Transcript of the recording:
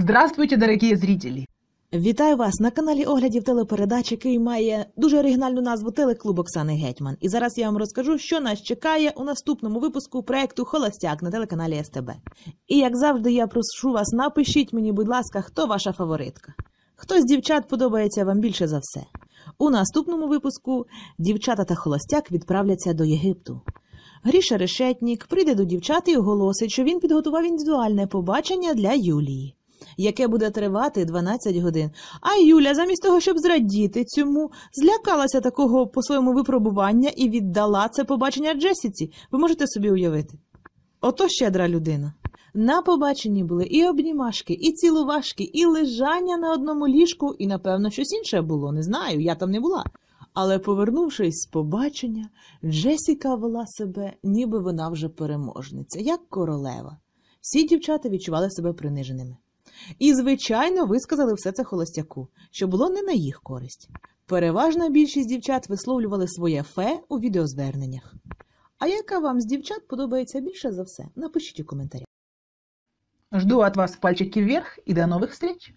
Здравствуйте, дорогі зрителі! Вітаю вас на каналі оглядів телепередач, який має дуже оригінальну назву Телеклуб Оксани Гетьман. І зараз я вам розкажу, що нас чекає у наступному випуску проекту Холостяк на телеканалі СТБ. І як завжди, я прошу вас, напишіть мені, будь ласка, хто ваша фаворитка. Хто з дівчат подобається вам більше за все. У наступному випуску дівчата та холостяк відправляться до Єгипту. Гріша Решетнік прийде до дівчат і оголосить, що він підготував індивідуальне побачення для Юлії яке буде тривати 12 годин. А Юля, замість того, щоб зрадіти цьому, злякалася такого по своєму випробування і віддала це побачення Джесіці. Ви можете собі уявити? Ото щедра людина. На побаченні були і обнімашки, і цілувашки, і лежання на одному ліжку, і, напевно, щось інше було. Не знаю, я там не була. Але, повернувшись з побачення, Джесіка вела себе, ніби вона вже переможниця, як королева. Всі дівчата відчували себе приниженими. І, звичайно, висказали все це холостяку, що було не на їх користь. Переважна більшість дівчат висловлювали своє фе у відеозверненнях. А яка вам з дівчат подобається більше за все? Напишіть у коментарях. Жду от вас пальчики вверх і до нових встреч!